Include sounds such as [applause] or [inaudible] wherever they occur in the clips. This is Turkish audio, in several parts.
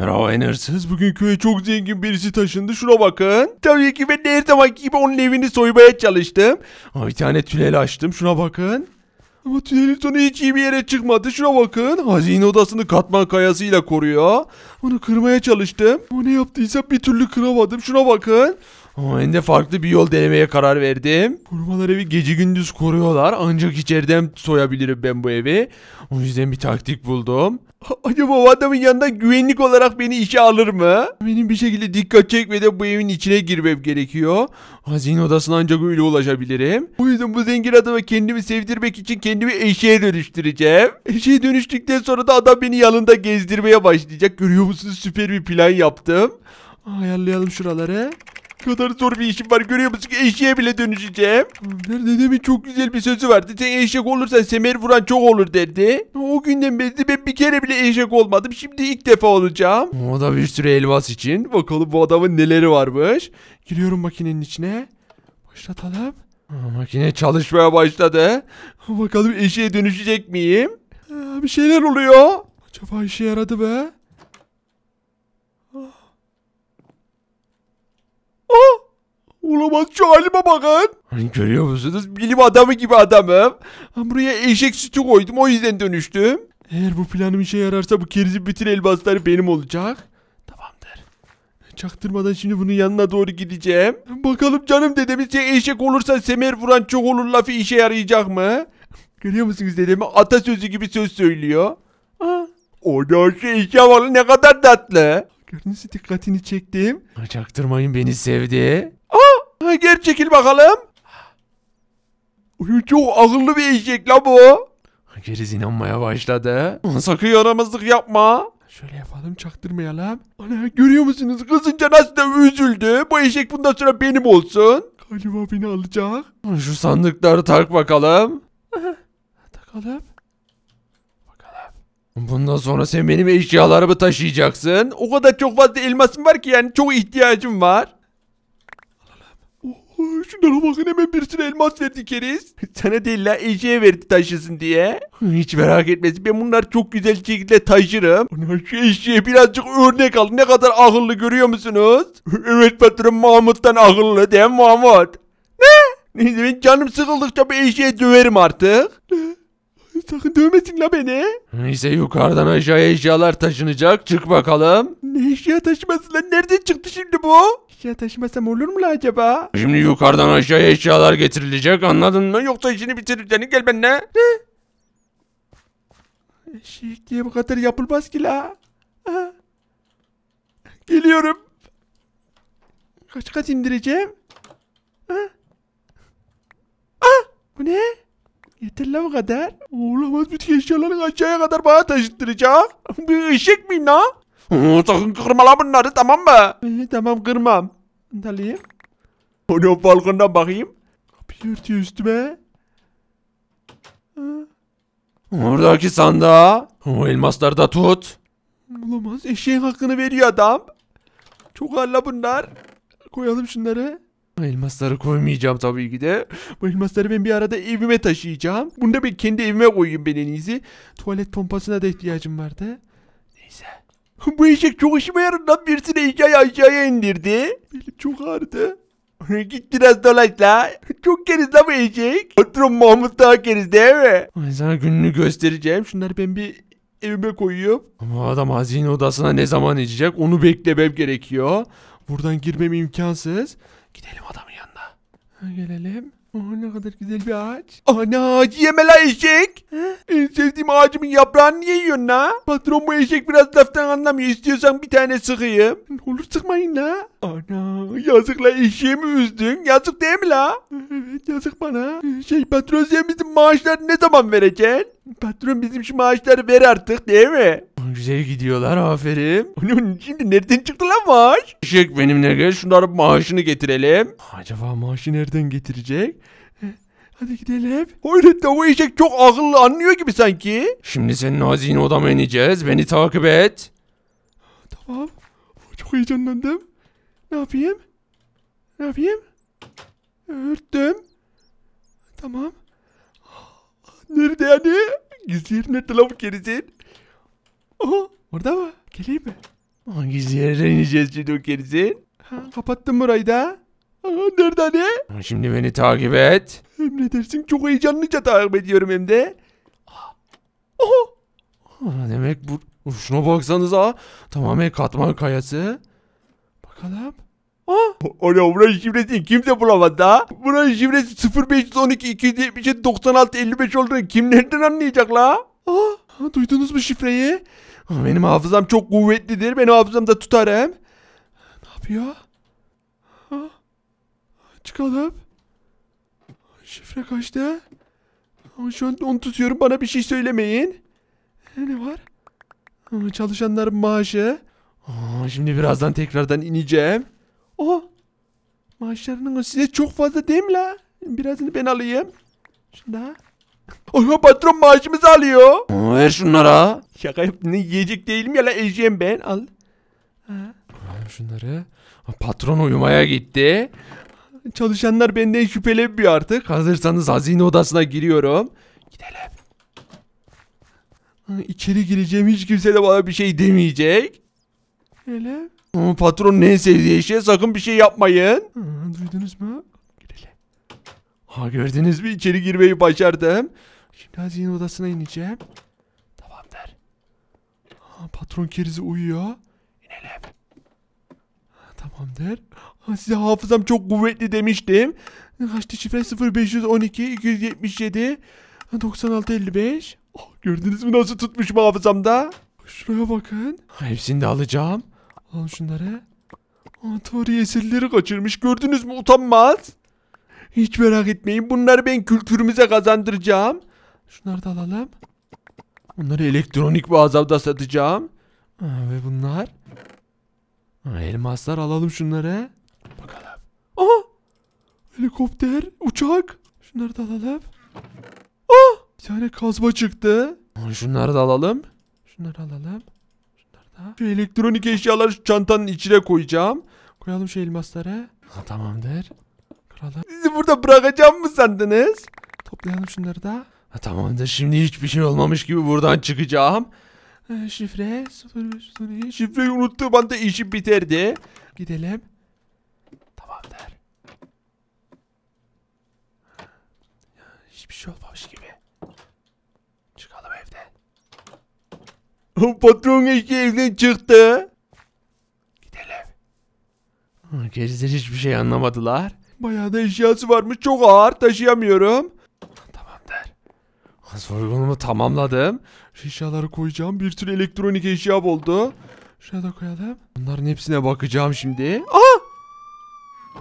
Merhaba Enersiz. Bugün köye çok zengin birisi taşındı. Şuna bakın. Tabii ki ben her zaman gibi onun evini soymaya çalıştım. Ama bir tane tünel açtım. Şuna bakın. Ama tünelin sonu hiç iyi bir yere çıkmadı. Şuna bakın. Hazine odasını katman kayasıyla koruyor. Onu kırmaya çalıştım. Ama ne yaptıysam bir türlü kıramadım. Şuna bakın. Ama ben de farklı bir yol denemeye karar verdim. Korumalar evi gece gündüz koruyorlar. Ancak içeriden soyabilirim ben bu evi. O yüzden bir taktik buldum. [laughs] Acaba o adamın yanında güvenlik olarak beni işe alır mı? Benim bir şekilde dikkat çekmeden bu evin içine girmem gerekiyor. Hazine odasına ancak öyle ulaşabilirim. Bu yüzden bu zengin adama kendimi sevdirmek için kendimi eşeğe dönüştüreceğim. Eşeğe dönüştükten sonra da adam beni yanında gezdirmeye başlayacak. Görüyor musunuz süper bir plan yaptım. Ayarlayalım şuraları kadar zor bir işim var görüyor musun? Eşeğe bile dönüşeceğim. Ömer dedemin çok güzel bir sözü vardı. Sen eşek olursan semer vuran çok olur derdi. O günden beri ben bir kere bile eşek olmadım. Şimdi ilk defa olacağım. O da bir sürü elmas için. Bakalım bu adamın neleri varmış. Giriyorum makinenin içine. Başlatalım. Aa, makine çalışmaya başladı. Bakalım eşeğe dönüşecek miyim? bir şeyler oluyor. Acaba işe yaradı be? Olamaz şu halime bakın. Hani görüyor musunuz? Bilim adamı gibi adamım. Buraya eşek sütü koydum o yüzden dönüştüm. Eğer bu planım işe yararsa bu kerizin bütün elbasları benim olacak. Tamamdır. Çaktırmadan şimdi bunun yanına doğru gideceğim. Bakalım canım dedemiz ya eşek olursa semer vuran çok olur lafı işe yarayacak mı? Görüyor musunuz dedemi atasözü gibi söz söylüyor. Ha. O da şey ne kadar tatlı. Görünüşü dikkatini çektim. Çaktırmayın beni sevdi. Ha, geri çekil bakalım. Çok akıllı bir eşek la bu. Geriz inanmaya başladı. Sakın yaramazlık yapma. Şöyle yapalım çaktırmayalım. Ana görüyor musunuz? Kızınca nasıl da üzüldü. Bu eşek bundan sonra benim olsun. Galiba beni alacak. Şu sandıkları tak bakalım. Takalım. Bakalım. Bundan sonra sen benim eşyalarımı taşıyacaksın. O kadar çok fazla elmasım var ki yani çok ihtiyacım var. Ay, şunlara bakın hemen bir elmas verdi keriz. [laughs] Sana değil la Ece'ye verdi taşısın diye. [laughs] Hiç merak etmesin ben bunlar çok güzel şekilde taşırım. Şu Ece'ye birazcık örnek al ne kadar akıllı görüyor musunuz? [laughs] evet patron Mahmut'tan akıllı değil mi Mahmut? Ne? Neyse ben canım sıkıldıkça bir Ece'ye döverim artık. Sakın dövmesin la beni. Neyse yukarıdan aşağıya eşyalar taşınacak. Çık bakalım. Ne eşya taşıması lan? Nereden çıktı şimdi bu? Eşya taşımasam olur mu la acaba? Şimdi yukarıdan aşağıya eşyalar getirilecek anladın mı? Yoksa işini bitirirlerini gel benimle. Ne? Eşek diye bu kadar yapılmaz ki la. Geliyorum. Kaç kat indireceğim? Ha? Ah, bu ne? Yeterli o kadar. Olamaz bütün eşyaları aşağıya kadar bana taşıttıracak. [laughs] Bir eşek miyim lan? Sakın kırma lan bunları tamam mı? Ee, tamam kırmam. Dalayım. Onun balkondan bakayım. Kapıyı örtüyor üstüme. Oradaki sandığa. O elmasları da tut. Olamaz eşeğin hakkını veriyor adam. Çok halla bunlar. Koyalım şunları. Elmasları koymayacağım tabii ki de. Bu elmasları ben bir arada evime taşıyacağım. Bunu da ben kendi evime koyayım ben en iyisi. Tuvalet pompasına da ihtiyacım vardı. Neyse. [laughs] Bu eşek çok işime yaradı lan. Birisini hikaye aşağıya indirdi. Benim çok ağrıdı. [laughs] Git biraz dolaş la. [laughs] Çok keriz la bu eşek. Patron Mahmut daha keriz değil mi? Ay sana gününü göstereceğim. Şunları ben bir evime koyuyorum. Ama adam hazine odasına ne zaman içecek onu beklemem gerekiyor. Buradan girmem imkansız. Gidelim adamın yanına. gelelim. Oh ne kadar güzel bir ağaç. Ana yeme la eşek. En sevdiğim ağacımın yaprağını niye yiyorsun la? Patron bu eşek biraz laftan anlamıyor. İstiyorsan bir tane sıkayım. Olur sıkmayın la. Ana yazık la eşeği mi üzdün? Yazık değil mi la? Evet yazık bana. Ee, şey patron sen bizim maaşları ne zaman vereceksin? Patron bizim şu maaşları ver artık değil mi? Güzel gidiyorlar aferin. Onun şimdi nereden çıktı lan maaş? Şık benimle gel şunlara maaşını getirelim. Acaba maaşı nereden getirecek? Hadi gidelim. Hayret de o eşek çok akıllı anlıyor gibi sanki. Şimdi sen nazin odama ineceğiz. Beni takip et. Tamam. Çok heyecanlandım. Ne yapayım? Ne yapayım? Örttüm. Tamam. Nerede yani? Gizli nerede lan bu kerizin? orada mı? Geleyim mi? Aha gizli yerden ineceğiz şimdi o kerizin. kapattım burayı da. Aha nerede hani? Şimdi beni takip et. Emredersin çok heyecanlıca takip ediyorum hem de. Aha. demek bu... Şuna baksanıza. Tamamen katman kayası. Bakalım. Ana buranın şifresini kimse bulamadı ha. Buranın şifresi 0512 277 96 55 olduğunu kim nereden anlayacak la? Aa, duydunuz mu şifreyi? Benim hafızam çok kuvvetlidir. Benim hafızamda tutar hem. Ne yapıyor? Ha? Çıkalım. Şifre kaçtı? Şu an onu tutuyorum. Bana bir şey söylemeyin. Ee, ne var? Çalışanların maaşı. şimdi birazdan tekrardan ineceğim. Oh. Maaşlarının size çok fazla değil mi la? Birazını ben alayım. Şunu da. Oha patron maaşımızı alıyor. Ver şunlara. Şaka yaptın. Yiyecek değilim ya la eşeğim ben. Al. Ha. Şunları. Patron uyumaya gitti. Çalışanlar benden şüpheli bir artık. Hazırsanız hazine odasına giriyorum. Gidelim. İçeri gireceğim hiç kimse de bana bir şey demeyecek. Gidelim patronun en sevdiği eşeğe sakın bir şey yapmayın. Hı, duydunuz mu? Ha gördünüz mü içeri girmeyi başardım. Şimdi Aziz'in odasına ineceğim. Tamamdır. Ha, patron kerizi uyuyor. İnelim. Ha, tamamdır. Ha, size hafızam çok kuvvetli demiştim. Kaçtı şifre 0512 277 9655. Oh, gördünüz mü nasıl tutmuş hafızamda? Şuraya bakın. Hepsini de alacağım. Al şunları. Aa, tarihi eserleri kaçırmış gördünüz mü utanmaz. Hiç merak etmeyin bunları ben kültürümüze kazandıracağım. Şunları da alalım. Bunları elektronik bazavda satacağım. Ha, ve bunlar. Ha, elmaslar alalım şunları. Bakalım. Aha! Helikopter, uçak. Şunları da alalım. Ah! Bir tane kazma çıktı. Ha, şunları da alalım. Şunları alalım. Ve elektronik eşyalar çantanın içine koyacağım. Koyalım şu elmasları. Ha, tamamdır. Krallar. Sizi burada bırakacağım mı sandınız? Toplayalım şunları da. Ha, tamamdır şimdi hiçbir şey olmamış gibi buradan çıkacağım. Ha, ee, şifre 0512. Şifreyi unuttuğum anda işim biterdi. Gidelim. Tamamdır. Hiçbir şey olmamış gibi. [laughs] Patron eşi evden çıktı. Gidelim. Gerizler hiçbir şey anlamadılar. Bayağı da eşyası varmış. Çok ağır taşıyamıyorum. Tamamdır. Soygunumu tamamladım. Şu eşyaları koyacağım. Bir tür elektronik eşya oldu. Şuraya da koyalım. Bunların hepsine bakacağım şimdi. Aa!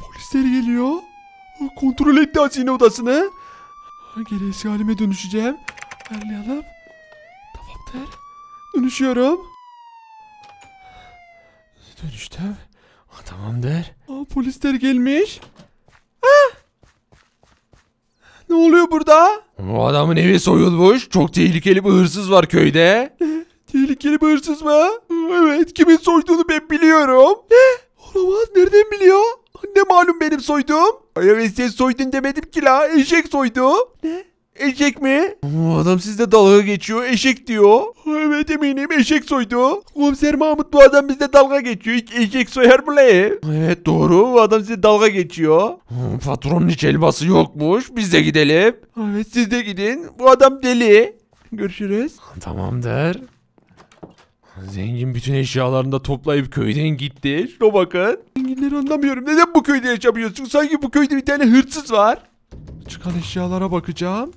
Polisler geliyor. Kontrol etti hazine odasını. Geri eski halime dönüşeceğim. Ayarlayalım. Tamamdır. Dönüşüyorum. Dönüştüm. Ha, tamamdır. Aa, polisler gelmiş. Ne oluyor burada? Bu adamın evi soyulmuş. Çok tehlikeli bir hırsız var köyde. [laughs] tehlikeli bir hırsız mı? Evet kimin soyduğunu ben biliyorum. Ne? Olamaz nereden biliyor? Ne malum benim soydum? Ay evet sen soydun demedim ki la. Eşek soydu. Ne? Eşek mi? Oo, adam sizde dalga geçiyor. Eşek diyor. Evet eminim eşek soydu. Komiser Mahmut bu adam bizde dalga geçiyor. eşek soyar mı le? Evet doğru. Bu adam sizde dalga geçiyor. Hmm, patronun hiç elbası yokmuş. Biz de gidelim. Evet siz de gidin. Bu adam deli. Görüşürüz. Tamamdır. Zengin bütün eşyalarını da toplayıp köyden gitti. Şuna bakın. Zenginleri anlamıyorum. Neden bu köyde yaşamıyorsun? Sanki bu köyde bir tane hırsız var. Çıkan eşyalara bakacağım.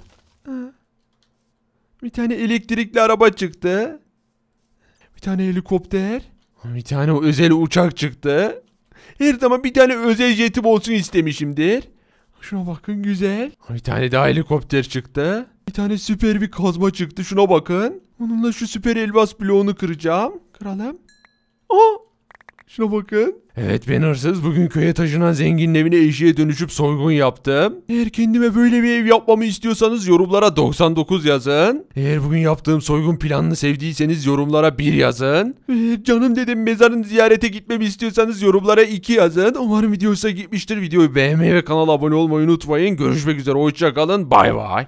Bir tane elektrikli araba çıktı. Bir tane helikopter. Bir tane özel uçak çıktı. Her zaman bir tane özel jetim olsun istemişimdir. Şuna bakın güzel. Bir tane daha helikopter çıktı. Bir tane süper bir kazma çıktı. Şuna bakın. Onunla şu süper elmas bloğunu kıracağım. Kıralım. Aa! Şuna bakın. Evet ben hırsız bugün köye taşınan zenginin evine eşiğe dönüşüp soygun yaptım. Eğer kendime böyle bir ev yapmamı istiyorsanız yorumlara 99 yazın. Eğer bugün yaptığım soygun planını sevdiyseniz yorumlara 1 yazın. Ee, canım dedim mezarın ziyarete gitmemi istiyorsanız yorumlara 2 yazın. Umarım videosa gitmiştir. Videoyu beğenmeyi ve kanala abone olmayı unutmayın. Görüşmek üzere hoşçakalın bay bay.